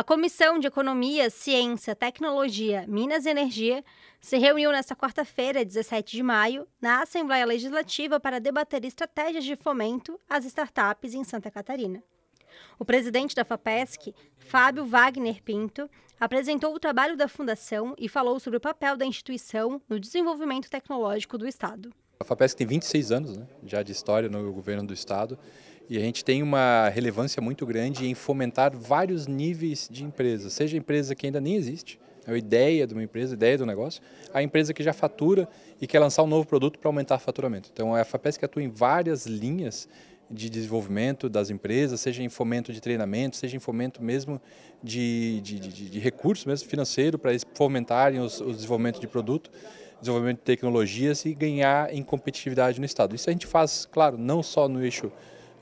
A Comissão de Economia, Ciência, Tecnologia, Minas e Energia se reuniu nesta quarta-feira, 17 de maio, na Assembleia Legislativa para debater estratégias de fomento às startups em Santa Catarina. O presidente da FAPESC, Fábio Wagner Pinto, apresentou o trabalho da Fundação e falou sobre o papel da instituição no desenvolvimento tecnológico do Estado. A FAPESC tem 26 anos né, já de história no governo do Estado e a gente tem uma relevância muito grande em fomentar vários níveis de empresa, seja empresa que ainda nem existe, é a ideia de uma empresa, a ideia do negócio, a empresa que já fatura e quer lançar um novo produto para aumentar o faturamento. Então a FAPESC atua em várias linhas de desenvolvimento das empresas, seja em fomento de treinamento, seja em fomento mesmo de, de, de, de recursos mesmo financeiro para eles fomentarem os, os desenvolvimento de produto desenvolvimento de tecnologias e ganhar em competitividade no Estado. Isso a gente faz, claro, não só no eixo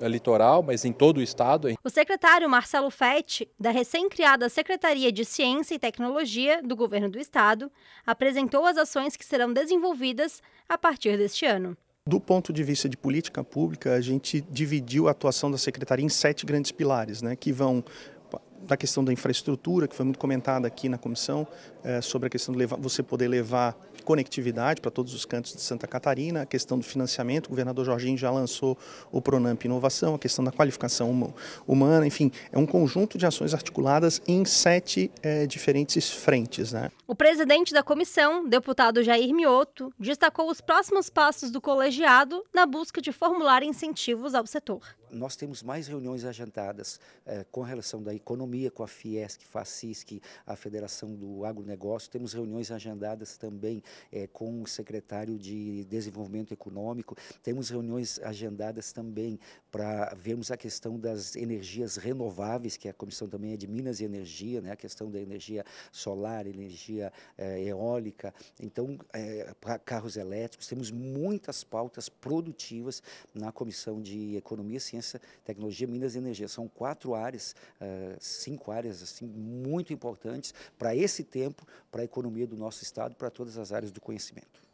eh, litoral, mas em todo o estado. O secretário Marcelo Fetti, da recém-criada Secretaria de Ciência e Tecnologia do Governo do Estado, apresentou as ações que serão desenvolvidas a partir deste ano. Do ponto de vista de política pública, a gente dividiu a atuação da secretaria em sete grandes pilares, né, que vão da questão da infraestrutura, que foi muito comentada aqui na comissão, eh, sobre a questão de levar, você poder levar conectividade para todos os cantos de Santa Catarina, a questão do financiamento, o governador Jorginho já lançou o Pronamp Inovação, a questão da qualificação humana, enfim, é um conjunto de ações articuladas em sete é, diferentes frentes. Né? O presidente da comissão, deputado Jair Mioto, destacou os próximos passos do colegiado na busca de formular incentivos ao setor. Nós temos mais reuniões agendadas eh, com relação da economia, com a Fiesc, FACISC, a Federação do Agronegócio, temos reuniões agendadas também é, com o secretário de Desenvolvimento Econômico. Temos reuniões agendadas também para vermos a questão das energias renováveis, que a comissão também é de Minas e Energia, né? a questão da energia solar, energia é, eólica, então, é, eh, para carros elétricos. Temos muitas pautas produtivas na comissão de Economia, Ciência, Tecnologia, Minas e Energia. São quatro áreas, cinco áreas assim, muito importantes para esse tempo, para a economia do nosso estado, para todas as áreas áreas do conhecimento.